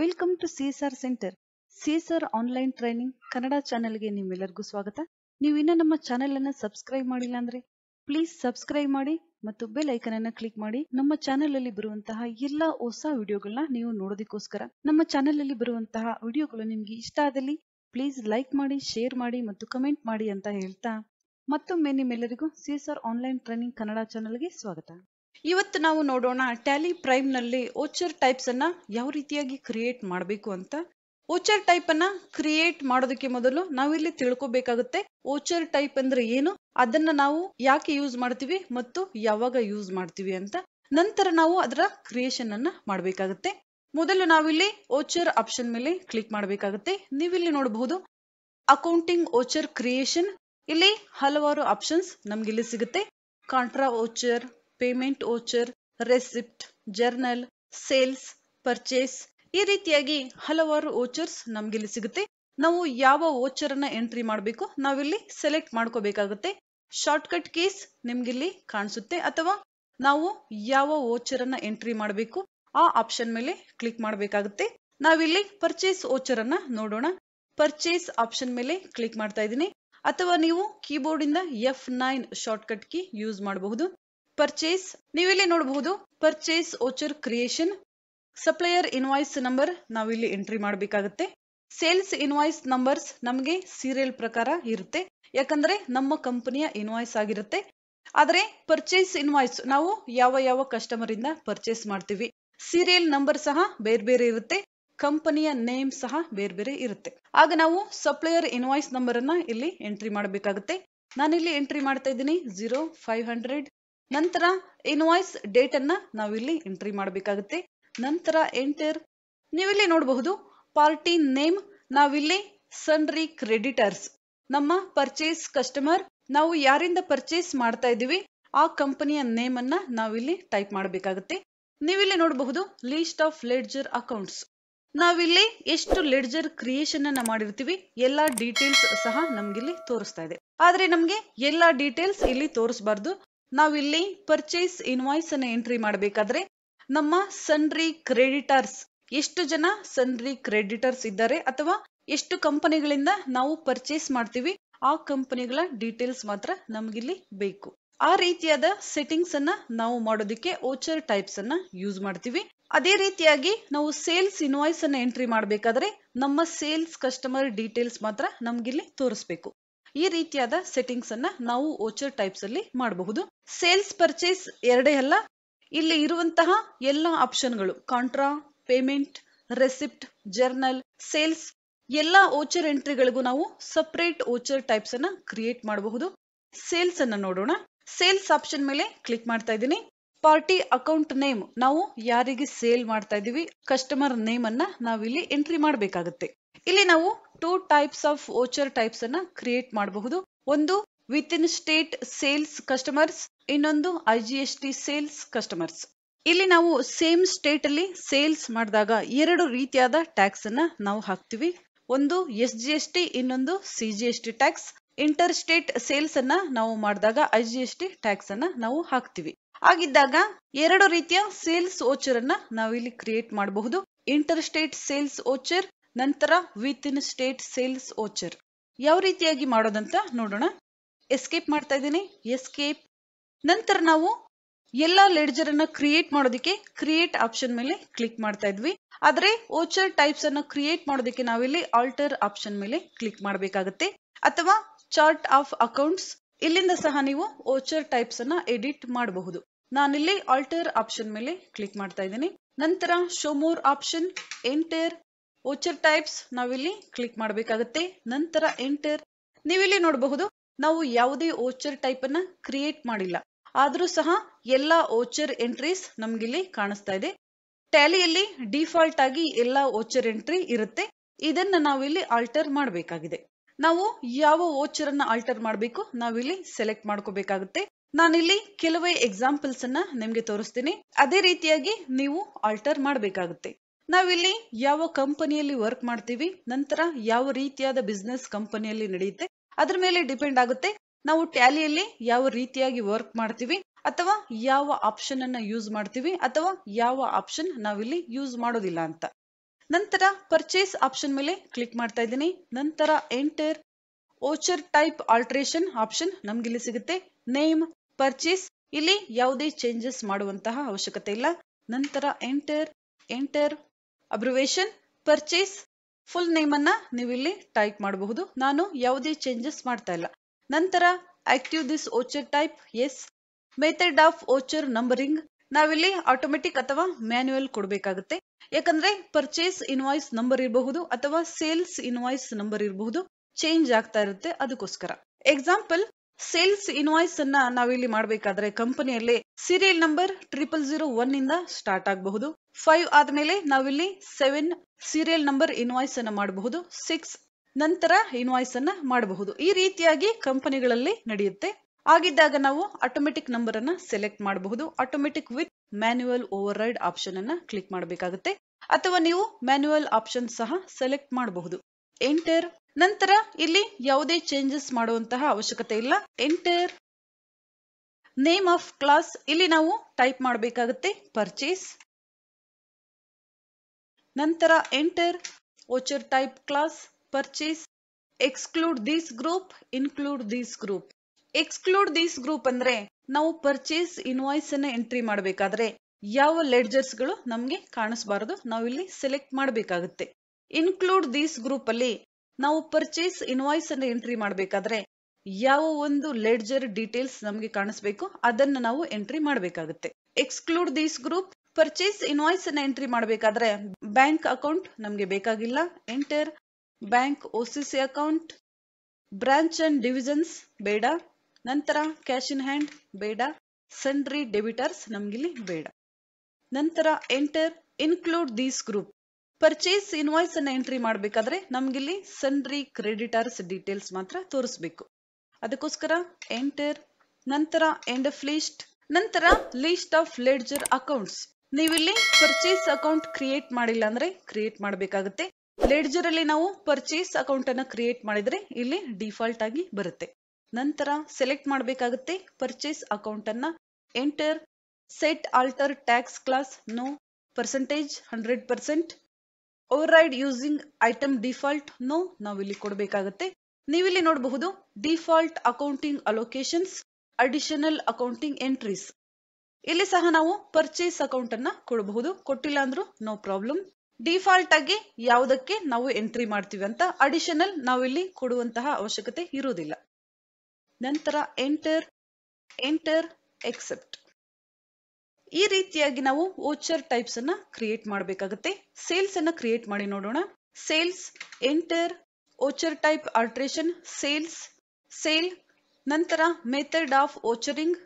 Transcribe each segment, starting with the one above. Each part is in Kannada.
Welcome to our centre CSR online training Kannada ಗೆ ನಿಮ್ಮೆಲ್ಲರಿಗೂ ಸ್ವಾಗತ ನೀವು ಇನ್ನೂ ನಮ್ಮ ಚಾನೆಲ್ ಅನ್ನ ಸಬ್ಸ್ಕ್ರೈಬ್ ಮಾಡಿಲ್ಲ ಅಂದ್ರೆ ಪ್ಲೀಸ್ ಸಬ್ಸ್ಕ್ರೈಬ್ ಮಾಡಿ ಮತ್ತು ಬೆಲ್ ಐಕನ್ ಅನ್ನ ಕ್ಲಿಕ್ ಮಾಡಿ ನಮ್ಮ ಚಾನೆಲ್ ಅಲ್ಲಿ ಬರುವಂತಹ ಎಲ್ಲಾ ಹೊಸ ವಿಡಿಯೋಗಳನ್ನ ನೀವು ನೋಡೋದಕ್ಕೋಸ್ಕರ ನಮ್ಮ ಚಾನೆಲ್ ಅಲ್ಲಿ ಬರುವಂತಹ ವಿಡಿಯೋಗಳು ನಿಮ್ಗೆ ಇಷ್ಟ ಆದಲ್ಲಿ ಪ್ಲೀಸ್ ಲೈಕ್ ಮಾಡಿ ಶೇರ್ ಮಾಡಿ ಮತ್ತು ಕಮೆಂಟ್ ಮಾಡಿ ಅಂತ ಹೇಳ್ತಾ ಮತ್ತೊಮ್ಮೆ ನಿಮ್ಮೆಲ್ಲರಿಗೂ ಸಿಎಸ್ಆರ್ ಆನ್ಲೈನ್ ಟ್ರೈನಿಂಗ್ ಕನ್ನಡ ಚಾನೆಲ್ಗೆ ಸ್ವಾಗತ ಇವತ್ತು ನಾವು ನೋಡೋಣ ಟ್ಯಾಲಿ ಪ್ರೈಮ್ನಲ್ಲಿ ಓಚರ್ ಅನ್ನ ಯಾವ ರೀತಿಯಾಗಿ ಕ್ರಿಯೇಟ್ ಮಾಡಬೇಕು ಅಂತ ಓಚರ್ ಟೈಪನ್ನು ಕ್ರಿಯೇಟ್ ಮಾಡೋದಕ್ಕೆ ಮೊದಲು ನಾವಿಲ್ಲಿ ತಿಳ್ಕೊಬೇಕಾಗುತ್ತೆ ಓಚರ್ ಟೈಪ್ ಅಂದ್ರೆ ಏನು ಅದನ್ನ ನಾವು ಯಾಕೆ ಯೂಸ್ ಮಾಡ್ತೀವಿ ಮತ್ತು ಯಾವಾಗ ಯೂಸ್ ಮಾಡ್ತೀವಿ ಅಂತ ನಂತರ ನಾವು ಅದರ ಕ್ರಿಯೇಷನ್ ಅನ್ನ ಮಾಡಬೇಕಾಗುತ್ತೆ ಮೊದಲು ನಾವಿಲ್ಲಿ ಓಚರ್ ಆಪ್ಷನ್ ಮೇಲೆ ಕ್ಲಿಕ್ ಮಾಡಬೇಕಾಗುತ್ತೆ ನೀವಿಲ್ಲಿ ನೋಡಬಹುದು ಅಕೌಂಟಿಂಗ್ ಓಚರ್ ಕ್ರಿಯೇಷನ್ ಇಲ್ಲಿ ಹಲವಾರು ಆಪ್ಷನ್ಸ್ ನಮ್ಗೆ ಇಲ್ಲಿ ಸಿಗುತ್ತೆ contra voucher payment voucher receipt journal sales purchase ಈ ರೀತಿಯಾಗಿ ಹಲವಾರು ಓಚರ್ಸ್ ನಮ್ಗಿಲ್ಲಿ ಸಿಗುತ್ತೆ ನಾವು ಯಾವ ಓಚರ್ ಅನ್ನ ಎಂಟ್ರಿ ಮಾಡಬೇಕು ನಾವಿಲ್ಲಿ ಸೆಲೆಕ್ಟ್ ಮಾಡ್ಕೋಬೇಕಾಗುತ್ತೆ ಶಾರ್ಟ್ ಕಟ್ ಕೀಸ್ ನಿಮ್ಗಿಲ್ಲಿ ಕಾಣಿಸುತ್ತೆ ಅಥವಾ ನಾವು ಯಾವ ಓಚರ್ ಅನ್ನ ಎಂಟ್ರಿ ಮಾಡಬೇಕು ಆ ಆಪ್ಷನ್ ಮೇಲೆ ಕ್ಲಿಕ್ ಮಾಡಬೇಕಾಗುತ್ತೆ ನಾವಿಲ್ಲಿ ಪರ್ಚೇಸ್ ಓಚರ್ ಅನ್ನ ನೋಡೋಣ ಪರ್ಚೇಸ್ ಆಪ್ಷನ್ ಮೇಲೆ ಕ್ಲಿಕ್ ಮಾಡ್ತಾ ಇದ್ದೀನಿ ಅಥವಾ ನೀವು ಕೀಬೋರ್ಡ್ ಇಂದ F nine shortcut key use ಮಾಡಬಹುದು ಪರ್ಚೇಸ್ ನೀವಿಲ್ಲಿ ನೋಡಬಹುದು purchase voucher creation supplier invoice number ನಾವಿಲ್ಲಿ ಎಂಟ್ರಿ ಮಾಡಬೇಕಾಗುತ್ತೆ ಸೇಲ್ಸ್ ಇನ್ವಾಯ್ಸ್ ನಂಬರ್ಸ್ ನಮಗೆ ಸೀರಿಯಲ್ ಪ್ರಕಾರ ಇರುತ್ತೆ ಯಾಕಂದ್ರೆ ನಮ್ಮ ಕಂಪನಿಯ ಇನ್ವಾಯ್ಸ್ ಆಗಿರುತ್ತೆ ಆದರೆ ಪರ್ಚೇಸ್ ಇನ್ವಾಯ್ಸ್ ನಾವು ಯಾವ ಯಾವ ಕಸ್ಟಮರ್ ಇಂದ ಪರ್ಚೇಸ್ ಮಾಡ್ತೀವಿ ಸೀರಿಯಲ್ ನಂಬರ್ ಸಹ ಬೇರೆ ಬೇರೆ ಇರುತ್ತೆ ಕಂಪನಿಯ ನೇಮ್ ಸಹ ಬೇರೆ ಬೇರೆ ಇರುತ್ತೆ ಆಗ ನಾವು ಸಪ್ಲೈಯರ್ ಇನ್ವಾಯ್ಸ್ ನಂಬರ್ ಅನ್ನ ಇಲ್ಲಿ ಎಂಟ್ರಿ ಮಾಡಬೇಕಾಗುತ್ತೆ ನಾನಿಲ್ಲಿ ಎಂಟ್ರಿ ಮಾಡ್ತಾ ಇದ್ದೀನಿ ಜೀರೋ ಫೈವ್ ಹಂಡ್ರೆಡ್ ನಂತರ ಇನ್ವಾಯ್ಸ್ ಡೇಟ್ ಅನ್ನ ನಾವಿಲ್ಲಿ ಎಂಟ್ರಿ ಮಾಡಬೇಕಾಗುತ್ತೆ ನಂತರ ಎಂಟರ್ ನೀವಿಲ್ಲಿ ನೋಡಬಹುದು ಪಾರ್ಟಿ ನೇಮ್ ನಾವಿಲ್ಲಿ ಸನ್ರಿ ಕ್ರೆಡಿಟರ್ಸ್ ನಮ್ಮ ಪರ್ಚೇಸ್ ಕಸ್ಟಮರ್ ನಾವು ಯಾರಿಂದ ಪರ್ಚೇಸ್ ಮಾಡ್ತಾ ಇದ್ದೀವಿ ಆ ಕಂಪನಿಯ ನೇಮ್ ಅನ್ನ ನಾವಿಲ್ಲಿ ಟೈಪ್ ಮಾಡಬೇಕಾಗುತ್ತೆ ನೀವಿಲ್ಲಿ ನೋಡಬಹುದು ಲಿಸ್ಟ್ ಆಫ್ ಲೆಡ್ಜರ್ ಅಕೌಂಟ್ಸ್ ನಾವಿಲ್ಲಿ ಎಷ್ಟು ಲೆಡ್ಜರ್ ಕ್ರಿಯೇಷನ್ ಅನ್ನ ಮಾಡಿರ್ತೀವಿ ಎಲ್ಲಾ ಡೀಟೇಲ್ಸ್ ಸಹ ಇಲ್ಲಿ ತೋರಿಸ್ತಾ ಇದೆ ಆದ್ರೆ ನಮ್ಗೆ ಎಲ್ಲಾ ಡೀಟೇಲ್ಸ್ ಇಲ್ಲಿ ತೋರಿಸಬಾರ್ದು ನಾವಿಲ್ಲಿ ಪರ್ಚೇಸ್ ಇನ್ವಾಯ್ಸ್ ಅನ್ನು ಎಂಟ್ರಿ ಮಾಡಬೇಕಾದ್ರೆ ನಮ್ಮ ಸನ್ರಿ ಕ್ರೆಡಿಟರ್ಸ್ ಎಷ್ಟು ಜನ ಸನ್ರಿ ಕ್ರೆಡಿಟರ್ಸ್ ಇದ್ದಾರೆ ಅಥವಾ ಎಷ್ಟು ಕಂಪನಿಗಳಿಂದ ನಾವು ಪರ್ಚೇಸ್ ಮಾಡ್ತೀವಿ ಆ ಕಂಪನಿಗಳ ಡೀಟೇಲ್ಸ್ ಮಾತ್ರ ನಮಗಿಲ್ಲಿ ಬೇಕು ಆ ರೀತಿಯಾದ ಸೆಟ್ಟಿಂಗ್ಸ್ ಅನ್ನ ನಾವು ಮಾಡೋದಿಕ್ಕೆ ಓಚರ್ ಟೈಪ್ಸ್ ಅನ್ನ ಯೂಸ್ ಮಾಡ್ತೀವಿ ಅದೇ ರೀತಿಯಾಗಿ ನಾವು ಸೇಲ್ಸ್ ಇನ್ವಾಯ್ಸ್ ಅನ್ನ ಎಂಟ್ರಿ ಮಾಡಬೇಕಾದ್ರೆ ನಮ್ಮ ಸೇಲ್ಸ್ ಕಸ್ಟಮರ್ ಡೀಟೇಲ್ಸ್ ಮಾತ್ರ ನಮ್ಗಿಲ್ಲಿ ತೋರಿಸ್ಬೇಕು ಈ ರೀತಿಯಾದ ಸೆಟ್ಟಿಂಗ್ಸ್ ಅನ್ನ ನಾವು ಓಚರ್ ಟೈಪ್ಸ್ ಅಲ್ಲಿ ಮಾಡಬಹುದು ಸೇಲ್ಸ್ ಪರ್ಚೇಸ್ ಎರಡೇ ಅಲ್ಲ ಇಲ್ಲಿ ಇರುವಂತಹ ಎಲ್ಲಾ ಆಪ್ಷನ್ಗಳು contra payment receipt journal sales ಎಲ್ಲಾ ಓಚರ್ ಎಂಟ್ರಿಗಳಿಗೂ ನಾವು ಸಪರೇಟ್ ಓಚರ್ ಟೈಪ್ಸ್ ಅನ್ನ ಕ್ರಿಯೇಟ್ ಮಾಡಬಹುದು ಸೇಲ್ಸ್ ಅನ್ನ ನೋಡೋಣ ಸೇಲ್ಸ್ ಆಪ್ಷನ್ ಮೇಲೆ ಕ್ಲಿಕ್ ಮಾಡ್ತಾ ಇದ್ದೀನಿ ಪಾರ್ಟಿ ಅಕೌಂಟ್ ನೇಮ್ ನಾವು ಯಾರಿಗೆ ಸೇಲ್ ಮಾಡ್ತಾ ಇದೀವಿ ಕಸ್ಟಮರ್ ನೇಮ್ ಅನ್ನ ನಾವಿಲ್ಲಿ ಎಂಟ್ರಿ ಮಾಡಬೇಕಾಗುತ್ತೆ ಇಲ್ಲಿ ನಾವು two types of voucher types ಅನ್ನ ಕ್ರಿಯೇಟ್ ಮಾಡಬಹುದು ಒಂದು within state sales customers ಇನ್ನೊಂದು I G S T sales customers ಇಲ್ಲಿ ನಾವು ಸೇಮ್ ಸ್ಟೇಟ್ ಅಲ್ಲಿ ಸೇಲ್ಸ್ ಮಾಡಿದಾಗ ಎರಡು ರೀತಿಯಾದ ಟ್ಯಾಕ್ಸ್ ಅನ್ನ ನಾವು ಹಾಕ್ತಿವಿ ಒಂದು ಎಸ್ ಜಿ ಎಸ್ ಟಿ ಇನ್ನೊಂದು C G S T tax interstate sales ಅನ್ನ ನಾವು ಮಾಡಿದಾಗ I G S T tax ಅನ್ನ ನಾವು ಹಾಕ್ತಿವಿ ಹಾಗಿದ್ದಾಗ ಎರಡು ರೀತಿಯ ಸೇಲ್ಸ್ ಓಚರ್ ಅನ್ನ ನಾವು ಇಲ್ಲಿ ಕ್ರಿಯೇಟ್ ಮಾಡಬಹುದು ಇಂಟರ್ ಸ್ಟೇಟ್ ಸೇಲ್ಸ್ ಓಚರ್ ನಂತರ within state sales voucher ಯಾವ ರೀತಿಯಾಗಿ ಮಾಡೋದಂತ ನೋಡೋಣ ಎಸ್ಕೇಪ್ ಮಾಡ್ತಾ ಇದ್ದೀನಿ ಎಸ್ಕೇಪ್ ನಂತರ ನಾವು ಎಲ್ಲ ಲೆಡ್ಜರ್ ಅನ್ನ ಕ್ರಿಯೇಟ್ ಮಾಡೋದಕ್ಕೆ ಕ್ರಿಯೇಟ್ ಆಪ್ಷನ್ ಮೇಲೆ ಕ್ಲಿಕ್ ಮಾಡ್ತಾ ಇದ್ವಿ ಆದ್ರೆ ಓಚರ್ ಟೈಪ್ಸ್ ಅನ್ನ ಕ್ರಿಯೇಟ್ ಮಾಡೋದಕ್ಕೆ ನಾವಿಲ್ಲಿ ಆಲ್ಟರ್ ಆಪ್ಷನ್ ಮೇಲೆ ಕ್ಲಿಕ್ ಮಾಡಬೇಕಾಗುತ್ತೆ ಅಥವಾ ಚಾರ್ಟ್ ಆಫ್ ಅಕೌಂಟ್ಸ್ ಇಲ್ಲಿಂದ ಸಹ ನೀವು ಓಚರ್ ಟೈಪ್ಸ್ ಅನ್ನ ಎಡಿಟ್ ಮಾಡಬಹುದು ನಾನಿಲ್ಲಿ ಆಲ್ಟರ್ ಆಪ್ಷನ್ ಮೇಲೆ ಕ್ಲಿಕ್ ಮಾಡ್ತಾ ಇದ್ದೀನಿ ನಂತರ show more option enter voucher types ನಾವಿಲ್ಲಿ ಕ್ಲಿಕ್ ಮಾಡಬೇಕಾಗತ್ತೆ ನಂತರ ಎಂಟರ್ ನೀವಿಲ್ಲಿ ನೋಡಬಹುದು ನಾವು ಯಾವುದೇ ಓಚರ್ ಟೈಪ್ ಅನ್ನ ಕ್ರಿಯೇಟ್ ಮಾಡಿಲ್ಲ ಆದ್ರೂ ಸಹ ಎಲ್ಲಾ ಓಚರ್ ಎಂಟ್ರೀಸ್ ನಮ್ಗಿಲ್ಲಿ ಕಾಣಿಸ್ತಾ ಇದೆ ಟ್ಯಾಲಿಯಲ್ಲಿ ಡಿಫಾಲ್ಟ್ ಆಗಿ ಎಲ್ಲಾ ಓಚರ್ ಎಂಟ್ರಿ ಇರುತ್ತೆ ಇದನ್ನ ನಾವಿಲ್ಲಿ ಆಲ್ಟರ್ ಮಾಡಬೇಕಾಗಿದೆ ನಾವು ಯಾವ ಓಚರ್ ಅನ್ನ ಆಲ್ಟರ್ ಮಾಡಬೇಕು ನಾವಿಲ್ಲಿ ಸೆಲೆಕ್ಟ್ ಮಾಡ್ಕೋಬೇಕಾಗುತ್ತೆ ನಾನಿಲ್ಲಿ ಕೆಲವೇ ಎಕ್ಸಾಂಪಲ್ಸ್ ಅನ್ನ ನಿಮ್ಗೆ ತೋರಿಸ್ತೀನಿ ಅದೇ ರೀತಿಯಾಗಿ ನೀವು ಆಲ್ಟರ್ ಮಾಡಬೇಕಾಗುತ್ತೆ ನಾವಿಲ್ಲಿ ಯಾವ ಕಂಪನಿಯಲ್ಲಿ ವರ್ಕ್ ಮಾಡ್ತೀವಿ ನಂತರ ಯಾವ ರೀತಿಯಾದ ಬಿಸ್ನೆಸ್ ಕಂಪನಿಯಲ್ಲಿ ನಡೆಯುತ್ತೆ ಅದ್ರ ಮೇಲೆ ಡಿಪೆಂಡ್ ಆಗುತ್ತೆ ನಾವು ಟ್ಯಾಲಿಯಲ್ಲಿ ಯಾವ ರೀತಿಯಾಗಿ ವರ್ಕ್ ಮಾಡ್ತೀವಿ ಅಥವಾ ಯಾವ ಆಪ್ಷನ್ ಅನ್ನ ಯೂಸ್ ಮಾಡ್ತೀವಿ ಅಥವಾ ಯಾವ ಆಪ್ಷನ್ ನಾವಿಲ್ಲಿ ಯೂಸ್ ಮಾಡೋದಿಲ್ಲ ಅಂತ ನಂತರ ಪರ್ಚೇಸ್ ಆಪ್ಷನ್ ಮೇಲೆ ಕ್ಲಿಕ್ ಮಾಡ್ತಾ ಇದ್ದೀನಿ ನಂತರ enter voucher type alteration option ನಮ್ಗಿಲ್ಲಿ ಸಿಗುತ್ತೆ ನೇಮ್ ಪರ್ಚೇಸ್ ಇಲ್ಲಿ ಯಾವುದೇ ಚೇಂಜಸ್ ಮಾಡುವಂತಹ ಅವಶ್ಯಕತೆ ಇಲ್ಲ ನಂತರ enter enter abbreviation purchase full name ಅನ್ನ ನೀವು ಇಲ್ಲಿ ಟೈಪ್ ಮಾಡಬಹುದು ನಾನು ಯಾವುದೇ ಚೇಂಜಸ್ ಮಾಡ್ತಾ ಇಲ್ಲ ನಂತರ active this voucher type yes method of voucher numbering ನಾವಿಲ್ಲಿ ಆಟೋಮೆಟಿಕ್ ಅಥವಾ ಮ್ಯಾನ್ಯುವಲ್ ಕೊಡಬೇಕಾಗುತ್ತೆ ಯಾಕಂದ್ರೆ ಪರ್ಚೇಸ್ ಇನ್ವಾಯ್ಸ್ ನಂಬರ್ ಇರಬಹುದು ಅಥವಾ ಸೇಲ್ಸ್ ಇನ್ವಾಯ್ಸ್ ನಂಬರ್ ಇರಬಹುದು ಚೇಂಜ್ ಆಗ್ತಾ ಇರುತ್ತೆ ಅದಕ್ಕೋಸ್ಕರ ಎಕ್ಸಾಂಪಲ್ ಸೇಲ್ಸ್ ಇನ್ವಾಯ್ಸ್ ಅನ್ನ ನಾವಿಲ್ಲಿ ಮಾಡಬೇಕಾದ್ರೆ ಕಂಪನಿಯಲ್ಲಿ serial number triple zero one ಇಂದ ಸ್ಟಾರ್ಟ್ ಆಗಬಹುದು ಫೈವ್ ಆದ್ಮೇಲೆ ನಾವಿಲ್ಲಿ ಸೆವೆನ್ ಸೀರಿಯಲ್ ನಂಬರ್ ಇನ್ವಾಯ್ಸ್ ಅನ್ನ ಮಾಡಬಹುದು ಸಿಕ್ಸ್ ನಂತರ ಇನ್ವಾಯ್ಸ್ ಅನ್ನ ಮಾಡಬಹುದು ಈ ರೀತಿಯಾಗಿ ಕಂಪನಿಗಳಲ್ಲಿ ನಡೆಯುತ್ತೆ ಆಗಿದ್ದಾಗ ನಾವು ಆಟೋಮೆಟಿಕ್ ನಂಬರ್ ಅನ್ನ ಸೆಲೆಕ್ಟ್ ಮಾಡಬಹುದು automatic with manual override option ಅನ್ನ ಕ್ಲಿಕ್ ಮಾಡಬೇಕಾಗುತ್ತೆ ಅಥವಾ ನೀವು ಮ್ಯಾನ್ಯಲ್ ಆಪ್ಷನ್ ಸಹ ಸೆಲೆಕ್ಟ್ ಮಾಡಬಹುದು ಎಂಟರ್ ನಂತರ ಇಲ್ಲಿ ಯಾವುದೇ ಚೇಂಜಸ್ ಮಾಡುವಂತಹ ಅವಶ್ಯಕತೆ ಇಲ್ಲ ಎಂಟರ್ ನೇಮ್ ಆಫ್ ಕ್ಲಾಸ್ ಇಲ್ಲಿ ನಾವು ಟೈಪ್ ಮಾಡಬೇಕಾಗುತ್ತೆ ಪರ್ಚೇಸ್ ನಂತರ enter voucher type class purchase exclude these group include these group exclude these group ಅಂದ್ರೆ ನಾವು ಪರ್ಚೇಸ್ ಇನ್ವಾಯ್ಸ್ ಅನ್ನ ಎಂಟ್ರಿ ಮಾಡಬೇಕಾದ್ರೆ ಯಾವ ಲೆಡ್ಜರ್ಸ್ ಗಳು ನಮಗೆ ಕಾಣಿಸಬಾರದು ನಾವು ಇಲ್ಲಿ ಸೆಲೆಕ್ಟ್ ಮಾಡಬೇಕಾಗುತ್ತೆ ಇನ್ಕ್ಲೂಡ್ ದೀಸ್ ಗ್ರೂಪ್ ಅಲ್ಲಿ ನಾವು ಪರ್ಚೇಸ್ ಇನ್ವಾಯ್ಸ್ ಅನ್ನ ಎಂಟ್ರಿ ಮಾಡಬೇಕಾದ್ರೆ ಯಾವ ಒಂದು ಲೆಡ್ಜರ್ ಡೀಟೇಲ್ಸ್ ನಮಗೆ ಕಾಣಿಸ್ಬೇಕು ಅದನ್ನ ನಾವು ಎಂಟ್ರಿ ಮಾಡಬೇಕಾಗುತ್ತೆ exclude these group purchase invoice ಅನ್ನ ಎಂಟ್ರಿ ಮಾಡಬೇಕಾದ್ರೆ ಬ್ಯಾಂಕ್ ಅಕೌಂಟ್ ನಮಗೆ ಬೇಕಾಗಿಲ್ಲ enter bank O C C account branch and divisions ಬೇಡ ನಂತರ ಕ್ಯಾಶ್ ಇನ್ ಹ್ಯಾಂಡ್ ಬೇಡ ಸನ್ರಿ ಡೆಬಿಟರ್ಸ್ ನಮಗಿಲ್ಲಿ ಬೇಡ ನಂತರ enter include these group purchase invoice ಅನ್ನ ಎಂಟ್ರಿ ಮಾಡಬೇಕಾದ್ರೆ ನಮಗಿಲ್ಲಿ ಸನ್ರಿ ಕ್ರೆಡಿಟರ್ಸ್ ಡೀಟೇಲ್ಸ್ ಮಾತ್ರ ತೋರಿಸ್ಬೇಕು ಅದಕ್ಕೋಸ್ಕರ ಎಂಟರ್ ನಂತರ ಎಂಡ್ ಆಫ್ ಲಿಸ್ಟ್ ನಂತರ ಲಿಸ್ಟ್ ಆಫ್ ಲೆಡ್ಜರ್ ಅಕೌಂಟ್ಸ್ ನೀವಿಲ್ಲಿ ಪರ್ಚೇಸ್ ಅಕೌಂಟ್ ಕ್ರಿಯೇಟ್ ಮಾಡಿಲ್ಲ ಅಂದ್ರೆ ಕ್ರಿಯೇಟ್ ಮಾಡಬೇಕಾಗುತ್ತೆ ಲೆಡ್ಜರ್ ಅಲ್ಲಿ ನಾವು ಪರ್ಚೇಸ್ ಅಕೌಂಟ್ ಅನ್ನ ಕ್ರಿಯೇಟ್ ಮಾಡಿದ್ರೆ ಇಲ್ಲಿ ಡಿಫಾಲ್ಟ್ ಆಗಿ ಬರುತ್ತೆ ನಂತರ ಸೆಲೆಕ್ಟ್ ಮಾಡಬೇಕಾಗುತ್ತೆ ಪರ್ಚೇಸ್ ಅಕೌಂಟ್ ಅನ್ನ enter set alter tax class no percentage hundred percent override using item default no ಇಲ್ಲಿ ಕೊಡಬೇಕಾಗುತ್ತೆ ನೀವಿಲ್ಲಿ ನೋಡಬಹುದು default accounting allocations additional accounting entries ಇಲ್ಲಿ ಸಹ ನಾವು ಪರ್ಚೇಸ್ ಅಕೌಂಟ್ ಅನ್ನ ಕೊಡಬಹುದು ಕೊಟ್ಟಿಲ್ಲ ಅಂದ್ರೂ ನೋ ಪ್ರಾಬ್ಲಮ್ ಡಿಫಾಲ್ಟ್ ಆಗಿ ಯಾವುದಕ್ಕೆ ನಾವು ಎಂಟ್ರಿ ಮಾಡ್ತೀವಿ ಅಂತ ಅಡಿಷನಲ್ ನಾವಿಲ್ಲಿ ಕೊಡುವಂತಹ ಅವಶ್ಯಕತೆ ಇರುವುದಿಲ್ಲ ನಂತರ ಎಂಟರ್ ಎಂಟರ್ ಎಕ್ಸೆಪ್ಟ್ ಈ ರೀತಿಯಾಗಿ ನಾವು ಓಚರ್ ಟೈಪ್ಸ್ ಅನ್ನ ಕ್ರಿಯೇಟ್ ಮಾಡಬೇಕಾಗುತ್ತೆ ಸೇಲ್ಸ್ ಅನ್ನ ಕ್ರಿಯೇಟ್ ಮಾಡಿ ನೋಡೋಣ sales enter voucher type alteration sales sale ನಂತರ method of vouchering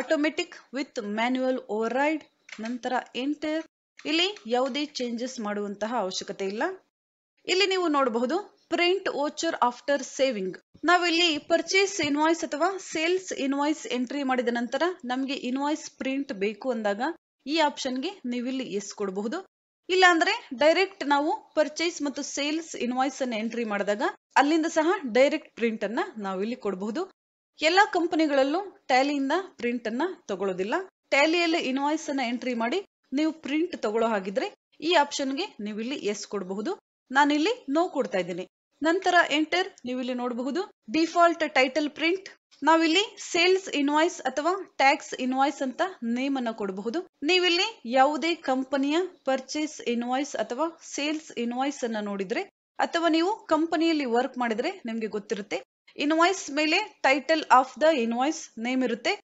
automatic with manual ride ನಂತರ ಎಂಟರ್ ಇಲ್ಲಿ ಯಾವುದೇ ಚೇಂಜಸ್ ಮಾಡುವಂತಹ ಅವಶ್ಯಕತೆ ಇಲ್ಲ ಇಲ್ಲಿ ನೀವು ನೋಡಬಹುದು ಪ್ರಿಂಟ್ ಓಚರ್ ಆಫ್ಟರ್ ಸೇವಿಂಗ್ ನಾವಿಲ್ಲಿ ಪರ್ಚೇಸ್ ಇನ್ವಾಯ್ಸ್ ಅಥವಾ ಸೇಲ್ಸ್ ಇನ್ವಾಯ್ಸ್ ಎಂಟ್ರಿ ಮಾಡಿದ ನಂತರ ನಮಗೆ ಇನ್ವಾಯ್ಸ್ ಪ್ರಿಂಟ್ ಬೇಕು ಅಂದಾಗ ಈ ಆಪ್ಷನ್ಗೆ ನೀವಿಲ್ಲಿ ಎಸ್ ಕೊಡಬಹುದು ಇಲ್ಲಾಂದ್ರೆ ಡೈರೆಕ್ಟ್ ನಾವು ಪರ್ಚೇಸ್ ಮತ್ತು ಸೇಲ್ಸ್ ಇನ್ವಾಯ್ಸ್ ಅನ್ನು ಎಂಟ್ರಿ ಮಾಡಿದಾಗ ಅಲ್ಲಿಂದ ಸಹ ಡೈರೆಕ್ಟ್ ಪ್ರಿಂಟ್ ಅನ್ನ ನಾವು ಇಲ್ಲಿ ಕೊಡಬಹುದು ಎಲ್ಲಾ ಕಂಪನಿಗಳಲ್ಲೂ ಟ್ಯಾಲಿಯಿಂದ ಪ್ರಿಂಟ್ ಅನ್ನ ತಗೊಳ್ಳೋದಿಲ್ಲ ಟ್ಯಾಲಿಯಲ್ಲಿ ಇನ್ವಾಯ್ಸ್ ಅನ್ನ ಎಂಟ್ರಿ ಮಾಡಿ ನೀವು ಪ್ರಿಂಟ್ ತಗೊಳ್ಳೋ ಹಾಗಿದ್ರೆ ಈ ಆಪ್ಷನ್ಗೆ ನೀವು ಇಲ್ಲಿ ಎಸ್ ಕೊಡಬಹುದು ನಾನಿಲ್ಲಿ ನೋ ಕೊಡ್ತಾ ಇದ್ದೀನಿ ನಂತರ ಎಂಟರ್ ನೀವು ಇಲ್ಲಿ ನೋಡಬಹುದು ಡಿಫಾಲ್ಟ್ ಟೈಟಲ್ ಪ್ರಿಂಟ್ ನಾವಿಲ್ಲಿ ಸೇಲ್ಸ್ ಇನ್ವಾಯ್ಸ್ ಅಥವಾ ಟ್ಯಾಕ್ಸ್ ಇನ್ವಾಯ್ಸ್ ಅಂತ ನೇಮ್ ಅನ್ನ ಕೊಡಬಹುದು ನೀವಿಲ್ಲಿ ಯಾವುದೇ ಕಂಪನಿಯ ಪರ್ಚೇಸ್ ಇನ್ವಾಯ್ಸ್ ಅಥವಾ ಸೇಲ್ಸ್ ಇನ್ವಾಯ್ಸ್ ಅನ್ನ ನೋಡಿದ್ರೆ ಅಥವಾ ನೀವು ಕಂಪನಿಯಲ್ಲಿ ವರ್ಕ್ ಮಾಡಿದ್ರೆ ನಿಮ್ಗೆ ಗೊತ್ತಿರುತ್ತೆ ಇನ್ವಾಯ್ಸ್ ಮೇಲೆ title of the invoice name ಇರುತ್ತೆ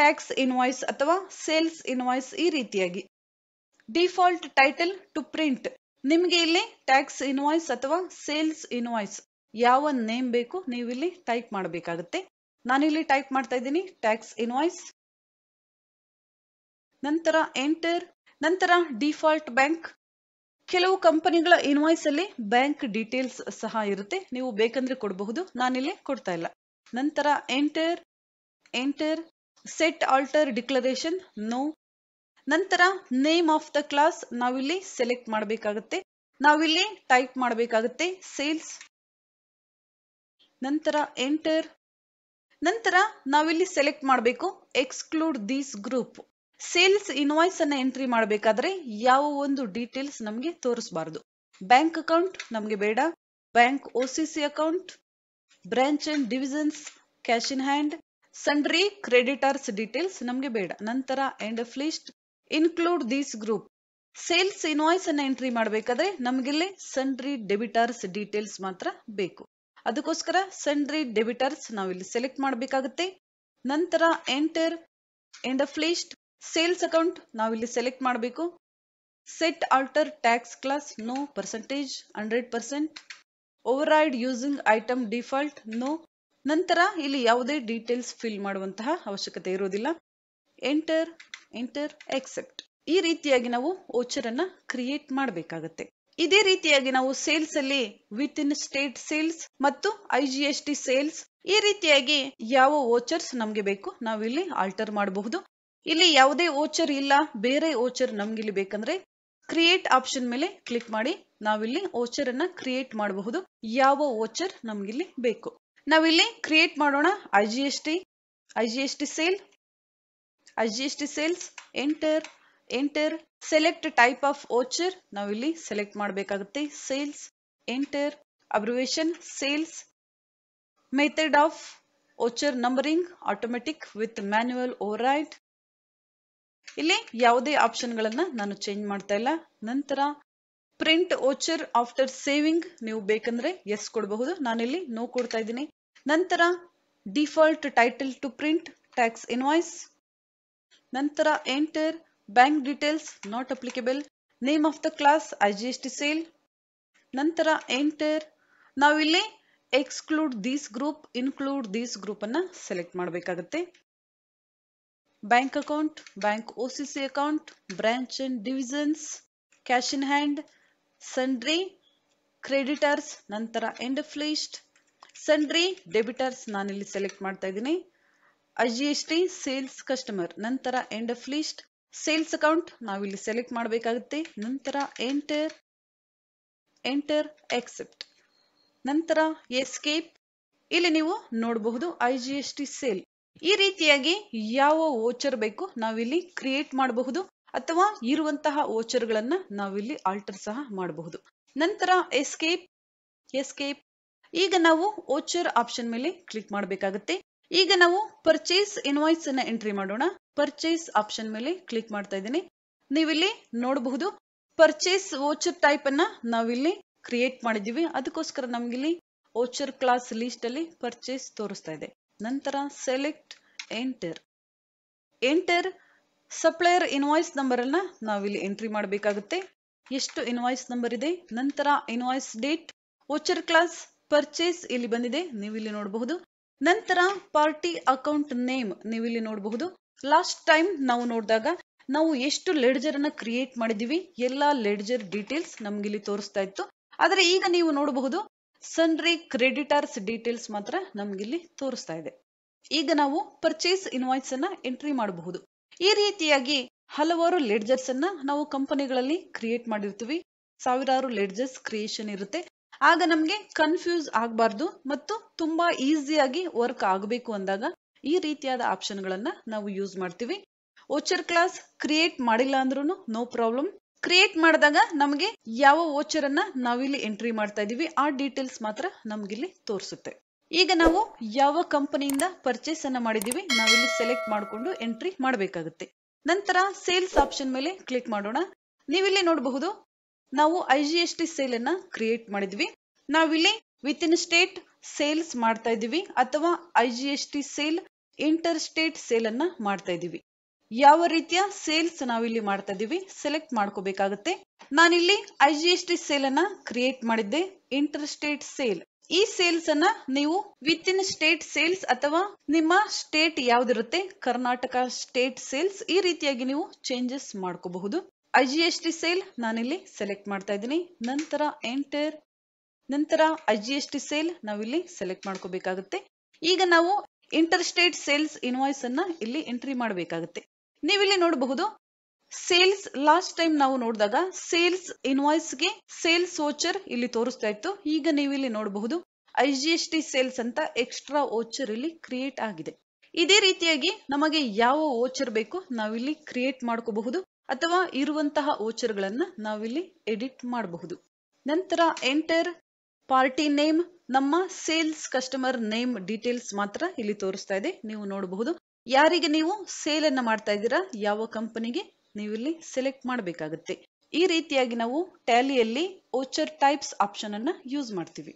ಟ್ಯಾಕ್ಸ್ ಇನ್ವಾಯ್ಸ್ ಅಥವಾ ಸೇಲ್ಸ್ ಇನ್ವಾಯ್ಸ್ ಈ ರೀತಿಯಾಗಿ ಡಿಫಾಲ್ಟ್ ಟೈಟಲ್ ಟು ಪ್ರಿಂಟ್ ನಿಮಗೆ ಇಲ್ಲಿ ಟ್ಯಾಕ್ಸ್ ಇನ್ವಾಯ್ಸ್ ಅಥವಾ ಸೇಲ್ಸ್ ಇನ್ವಾಯ್ಸ್ ಯಾವ ನೇಮ್ ಬೇಕು ನೀವು ಇಲ್ಲಿ ಟೈಪ್ ಮಾಡಬೇಕಾಗುತ್ತೆ ನಾನಿಲ್ಲಿ ಟೈಪ್ ಮಾಡ್ತಾ ಇದ್ದೀನಿ ಟ್ಯಾಕ್ಸ್ ಇನ್ವಾಯ್ಸ್ ನಂತರ ಎಂಟರ್ ನಂತರ ಡಿಫಾಲ್ಟ್ ಬ್ಯಾಂಕ್ ಕೆಲವು ಕಂಪನಿಗಳ ಇನ್ವಾಯ್ಸ್ ಅಲ್ಲಿ ಬ್ಯಾಂಕ್ ಡೀಟೇಲ್ಸ್ ಸಹ ಇರುತ್ತೆ ನೀವು ಬೇಕಂದ್ರೆ ಕೊಡಬಹುದು ನಾನಿಲ್ಲಿ ಕೊಡ್ತಾ ಇಲ್ಲ ನಂತರ enter enter set alter declaration no ನಂತರ ನೇಮ್ ಆಫ್ ದ ಕ್ಲಾಸ್ ನಾವಿಲ್ಲಿ ಸೆಲೆಕ್ಟ್ ಮಾಡಬೇಕಾಗುತ್ತೆ ನಾವಿಲ್ಲಿ ಟೈಪ್ ಮಾಡಬೇಕಾಗುತ್ತೆ ಸೇಲ್ಸ್ ನಂತರ ಎಂಟರ್ ನಂತರ ನಾವಿಲ್ಲಿ ಸೆಲೆಕ್ಟ್ ಮಾಡಬೇಕು exclude these group sales invoice ಅನ್ನ ಎಂಟ್ರಿ ಮಾಡಬೇಕಾದ್ರೆ ಯಾವ ಒಂದು ಡೀಟೇಲ್ಸ್ ನಮಗೆ ತೋರಿಸಬಾರದು ಬ್ಯಾಂಕ್ ಅಕೌಂಟ್ ನಮಗೆ ಬೇಡ bank OCC account branch and divisions cash in hand sundry creditors details ನಮಗೆ ಬೇಡ ನಂತರ end of list include these group sales invoice ಅನ್ನ ಎಂಟ್ರಿ ಮಾಡಬೇಕಾದ್ರೆ ನಮಗಿಲ್ಲಿ ಸಂಡ್ರಿ ಡೆಬಿಟರ್ಸ್ ಡೀಟೇಲ್ಸ್ ಮಾತ್ರ ಬೇಕು ಅದಕ್ಕೋಸ್ಕರ ಸಂಡ್ರಿ ಡೆಬಿಟರ್ಸ್ ನಾವಿಲ್ಲಿ ಸೆಲೆಕ್ಟ್ ಮಾಡಬೇಕಾಗುತ್ತೆ ನಂತರ enter end of list sales account ನಾವಿಲ್ಲಿ ಸೆಲೆಕ್ಟ್ ಮಾಡಬೇಕು set alter tax class no percentage hundred percent override using item default no ನಂತರ ಇಲ್ಲಿ ಯಾವುದೇ ಡೀಟೇಲ್ಸ್ ಫಿಲ್ ಮಾಡುವಂತಹ ಅವಶ್ಯಕತೆ ಇರೋದಿಲ್ಲ ಎಂಟರ್ ಎಂಟರ್ ಎಕ್ಸೆಪ್ಟ್ ಈ ರೀತಿಯಾಗಿ ನಾವು ಓಚರ್ ಅನ್ನ ಕ್ರಿಯೇಟ್ ಮಾಡಬೇಕಾಗತ್ತೆ ಇದೇ ರೀತಿಯಾಗಿ ನಾವು ಸೇಲ್ಸ್ ಅಲ್ಲಿ ವಿತ್ ಇನ್ ಸ್ಟೇಟ್ ಸೇಲ್ಸ್ ಮತ್ತು I G S T sales ಈ ರೀತಿಯಾಗಿ ಯಾವ ವೋಚರ್ಸ್ ನಮ್ಗೆ ಬೇಕು ನಾವಿಲ್ಲಿ ಆಲ್ಟರ್ ಮಾಡಬಹುದು ಇಲ್ಲಿ ಯಾವುದೇ ಓಚರ್ ಇಲ್ಲ ಬೇರೆ ಓಚರ್ ನಮ್ಗಿಲ್ಲಿ ಬೇಕಂದ್ರೆ ಕ್ರಿಯೇಟ್ ಆಪ್ಷನ್ ಮೇಲೆ ಕ್ಲಿಕ್ ಮಾಡಿ ನಾವಿಲ್ಲಿ ಓಚರ್ ಅನ್ನ ಕ್ರಿಯೇಟ್ ಮಾಡಬಹುದು ಯಾವ ಓಚರ್ ನಮ್ಗಿಲ್ಲಿ ಬೇಕು ನಾವಿಲ್ಲಿ ಕ್ರಿಯೇಟ್ ಮಾಡೋಣ I G S T I G S T sale adjust cells sales, enter, enter, select type of voucher. ನಾವಿಲ್ಲಿ select ಮಾಡಬೇಕಾಗುತ್ತೆ sales, enter, abbreviation, sales, method of voucher numbering, automatic with manual override. ಇಲ್ಲಿ ಯಾವುದೇ ಆಪ್ಷನ್ಗಳನ್ನು ನಾನು ಚೇಂಜ್ ಮಾಡ್ತಾ ಇಲ್ಲ ನಂತರ ಪ್ರಿಂಟ್ ಓಚರ್ ಆಫ್ಟರ್ ಸೇವಿಂಗ್ ನೀವು ಬೇಕಂದ್ರೆ ಎಸ್ ಕೊಡಬಹುದು ನಾನಿಲ್ಲಿ ನೋ ಕೊಡ್ತಾ ಇದ್ದೀನಿ ನಂತರ default title to print tax invoice ನಂತರ enter bank details not applicable name of the class I G S T sale ನಂತರ ಎಂಟರ್ ನಾವಿಲ್ಲಿ exclude these group include these group ಅನ್ನ ಸೆಲೆಕ್ಟ್ ಮಾಡಬೇಕಾಗುತ್ತೆ bank account bank O C C account branch and divisions cash in hand sundry creditors ನಂತರ end of list sundry debtors ನಾನಿಲ್ಲಿ ಸೆಲೆಕ್ಟ್ ಮಾಡ್ತಾ ಇದ್ದೀನಿ ಎಸ್ ಟಿ ಸೇಲ್ಸ್ ಕಸ್ಟಮರ್ ನಂತರ end of list sales account ನಾವಿಲ್ಲಿ ಸೆಲೆಕ್ಟ್ ಮಾಡಬೇಕಾಗುತ್ತೆ ನಂತರ ಎಂಟರ್ ಎಂಟರ್ ಎಕ್ಸೆಪ್ಟ್ ನಂತರ ಎಸ್ಕೇಪ್ ಇಲ್ಲಿ ನೀವು ನೋಡಬಹುದು I G S T sale ಈ ರೀತಿಯಾಗಿ ಯಾವ ವೋಚರ್ ಬೇಕು ನಾವಿಲ್ಲಿ ಕ್ರಿಯೇಟ್ ಮಾಡಬಹುದು ಅಥವಾ ಇರುವಂತಹ ಗಳನ್ನ ನಾವಿಲ್ಲಿ ಆಲ್ಟರ್ ಸಹ ಮಾಡಬಹುದು ನಂತರ ಎಸ್ಕೇಪ್ ಎಸ್ಕೇಪ್ ಈಗ ನಾವು ವೋಚರ್ ಆಪ್ಷನ್ ಮೇಲೆ ಕ್ಲಿಕ್ ಮಾಡಬೇಕಾಗುತ್ತೆ ಈಗ ನಾವು ಪರ್ಚೇಸ್ ಇನ್ವಾಯ್ಸ್ ಅನ್ನ ಎಂಟ್ರಿ ಮಾಡೋಣ ಪರ್ಚೇಸ್ ಆಪ್ಷನ್ ಮೇಲೆ ಕ್ಲಿಕ್ ಮಾಡ್ತಾ ಇದ್ದೀನಿ ನೀವಿಲ್ಲಿ ನೋಡಬಹುದು ಪರ್ಚೇಸ್ ವೋಚರ್ ಟೈಪ್ ಅನ್ನ ನಾವಿಲ್ಲಿ ಕ್ರಿಯೇಟ್ ಮಾಡಿದ್ದೀವಿ ಅದಕ್ಕೋಸ್ಕರ ನಮಗಿಲ್ಲಿ ವೋಚರ್ ಕ್ಲಾಸ್ ಲೀಸ್ಟ್ ಅಲ್ಲಿ ಪರ್ಚೇಸ್ ತೋರಿಸ್ತಾ ಇದೆ ನಂತರ select enter enter supplier invoice number ಅನ್ನ ನಾವಿಲ್ಲಿ ಎಂಟ್ರಿ ಮಾಡಬೇಕಾಗುತ್ತೆ ಎಷ್ಟು ಇನ್ವಾಯ್ಸ್ ನಂಬರ್ ಇದೆ ನಂತರ invoice date voucher class purchase ಇಲ್ಲಿ ಬಂದಿದೆ ನೀವು ಇಲ್ಲಿ ನೋಡಬಹುದು ನಂತರ ಪಾರ್ಟಿ ಅಕೌಂಟ್ ನೇಮ್ ನೀವು ಇಲ್ಲಿ ನೋಡಬಹುದು ಲಾಸ್ಟ್ ಟೈಮ್ ನಾವು ನೋಡಿದಾಗ ನಾವು ಎಷ್ಟು ಲೆಡ್ಜರ್ ಅನ್ನ ಕ್ರಿಯೇಟ್ ಮಾಡಿದೀವಿ ಎಲ್ಲಾ ಲೆಡ್ಜರ್ ಡೀಟೇಲ್ಸ್ ನಮ್ಗೆ ಇಲ್ಲಿ ತೋರಿಸ್ತಾ ಇತ್ತು ಆದರೆ ಈಗ ನೀವು ನೋಡಬಹುದು ಸನ್ರಿ ಕ್ರೆಡಿಟರ್ಸ್ ಡೀಟೇಲ್ಸ್ ಮಾತ್ರ ಇಲ್ಲಿ ತೋರಿಸ್ತಾ ಇದೆ ಈಗ ನಾವು ಪರ್ಚೇಸ್ ಇನ್ವಾಯ್ಸ್ ಅನ್ನ ಎಂಟ್ರಿ ಮಾಡಬಹುದು ಈ ರೀತಿಯಾಗಿ ಹಲವಾರು ಲೆಡ್ಜರ್ಸ್ ಅನ್ನ ನಾವು ಕಂಪನಿಗಳಲ್ಲಿ ಕ್ರಿಯೇಟ್ ಮಾಡಿರ್ತೀವಿ ಸಾವಿರಾರು ಲೆಡ್ಜರ್ಸ್ ಕ್ರಿಯೇಷನ್ ಇರುತ್ತೆ ಆಗ ನಮ್ಗೆ ಕನ್ಫ್ಯೂಸ್ ಆಗಬಾರ್ದು ಮತ್ತು ತುಂಬಾ ಈಸಿಯಾಗಿ ವರ್ಕ್ ಆಗಬೇಕು ಅಂದಾಗ ಈ ರೀತಿಯಾದ ಆಪ್ಷನ್ ಗಳನ್ನ ನಾವು ಯೂಸ್ ಮಾಡ್ತೀವಿ ವೋಚರ್ ಕ್ಲಾಸ್ ಕ್ರಿಯೇಟ್ ಮಾಡಿಲ್ಲ ಅಂದ್ರೂ ನೋ ಪ್ರಾಬ್ಲಮ್ ಕ್ರಿಯೇಟ್ ಮಾಡಿದಾಗ ನಮಗೆ ಯಾವ ವೋಚರ್ ಅನ್ನ ನಾವಿಲ್ಲಿ ಎಂಟ್ರಿ ಮಾಡ್ತಾ ಇದೀವಿ ಆ ಡೀಟೇಲ್ಸ್ ಮಾತ್ರ ನಮ್ಗಿಲ್ಲಿ ತೋರಿಸುತ್ತೆ ಈಗ ನಾವು ಯಾವ ಕಂಪನಿಯಿಂದ ಪರ್ಚೇಸ್ ಅನ್ನ ಮಾಡಿದೀವಿ ನಾವಿಲ್ಲಿ ಸೆಲೆಕ್ಟ್ ಮಾಡಿಕೊಂಡು ಎಂಟ್ರಿ ಮಾಡಬೇಕಾಗುತ್ತೆ ನಂತರ ಸೇಲ್ಸ್ ಆಪ್ಷನ್ ಮೇಲೆ ಕ್ಲಿಕ್ ಮಾಡೋಣ ನೀವಿಲ್ಲಿ ನೋಡಬಹುದು ನಾವು I G S T sale ಅನ್ನ ಕ್ರಿಯೇಟ್ ಮಾಡಿದ್ವಿ ನಾವಿಲ್ಲಿ ವಿತ್ ಇನ್ ಸ್ಟೇಟ್ ಸೇಲ್ಸ್ ಮಾಡ್ತಾ ಇದೀವಿ ಅಥವಾ I G S T sale interstate sale ಅನ್ನ ಮಾಡ್ತಾ ಇದೀವಿ ಯಾವ ರೀತಿಯ ಸೇಲ್ಸ್ ನಾವಿಲ್ಲಿ ಮಾಡ್ತಾ ಇದೀವಿ ಸೆಲೆಕ್ಟ್ ಮಾಡ್ಕೋಬೇಕಾಗತ್ತೆ ನಾನಿಲ್ಲಿ I G S T sale ಅನ್ನ ಕ್ರಿಯೇಟ್ ಮಾಡಿದ್ದೆ ಇಂಟರ್ ಸ್ಟೇಟ್ ಸೇಲ್ ಈ ಸೇಲ್ಸ್ ಅನ್ನ ನೀವು ವಿತ್ ಇನ್ ಸ್ಟೇಟ್ ಸೇಲ್ಸ್ ಅಥವಾ ನಿಮ್ಮ ಸ್ಟೇಟ್ ಯಾವ್ದಿರುತ್ತೆ ಕರ್ನಾಟಕ ಸ್ಟೇಟ್ ಸೇಲ್ಸ್ ಈ ರೀತಿಯಾಗಿ ನೀವು ಚೇಂಜಸ್ ಮಾಡ್ಕೋಬಹುದು I G S T sale ನಾನಿಲ್ಲಿ ಸೆಲೆಕ್ಟ್ ಮಾಡ್ತಾ ಇದ್ದೀನಿ ನಂತರ ಎಂಟರ್ ನಂತರ I G S T sale ನಾವಿಲ್ಲಿ ಸೆಲೆಕ್ಟ್ ಮಾಡ್ಕೋಬೇಕಾಗುತ್ತೆ ಈಗ ನಾವು ಇಂಟರ್ ಸ್ಟೇಟ್ ಸೇಲ್ಸ್ ಇನ್ವಾಯ್ಸ್ ಅನ್ನ ಇಲ್ಲಿ ಎಂಟ್ರಿ ಮಾಡಬೇಕಾಗುತ್ತೆ ನೀವಿಲ್ಲಿ ನೋಡಬಹುದು ಸೇಲ್ಸ್ ಲಾಸ್ಟ್ ಟೈಮ್ ನಾವು ನೋಡಿದಾಗ ಸೇಲ್ಸ್ ಇನ್ವಾಯ್ಸ್ಗೆ ಸೇಲ್ಸ್ ವೋಚರ್ ಇಲ್ಲಿ ತೋರಿಸ್ತಾ ಇತ್ತು ಈಗ ನೀವಿಲ್ಲಿ ನೋಡಬಹುದು I G S T sales ಅಂತ ಎಕ್ಸ್ಟ್ರಾ ವೋಚರ್ ಇಲ್ಲಿ ಕ್ರಿಯೇಟ್ ಆಗಿದೆ ಇದೇ ರೀತಿಯಾಗಿ ನಮಗೆ ಯಾವ ವೋಚರ್ ಬೇಕು ನಾವಿಲ್ಲಿ ಕ್ರಿಯೇಟ್ ಮಾಡ್ಕೋಬಹುದು ಅಥವಾ ಇರುವಂತಹ ಗಳನ್ನ ನಾವಿಲ್ಲಿ ಎಡಿಟ್ ಮಾಡಬಹುದು ನಂತರ ಎಂಟರ್ ಪಾರ್ಟಿ ನೇಮ್ ನಮ್ಮ ಸೇಲ್ಸ್ ಕಸ್ಟಮರ್ ನೇಮ್ ಡೀಟೇಲ್ಸ್ ಮಾತ್ರ ಇಲ್ಲಿ ತೋರಿಸ್ತಾ ಇದೆ ನೀವು ನೋಡಬಹುದು ಯಾರಿಗೆ ನೀವು ಸೇಲ್ ಅನ್ನ ಮಾಡ್ತಾ ಇದ್ದೀರಾ ಯಾವ ಕಂಪನಿಗೆ ನೀವು ಇಲ್ಲಿ ಸೆಲೆಕ್ಟ್ ಮಾಡಬೇಕಾಗುತ್ತೆ ಈ ರೀತಿಯಾಗಿ ನಾವು ಟ್ಯಾಲಿಯಲ್ಲಿ ಓಚರ್ ಟೈಪ್ಸ್ ಆಪ್ಷನ್ ಅನ್ನ ಯೂಸ್ ಮಾಡ್ತೀವಿ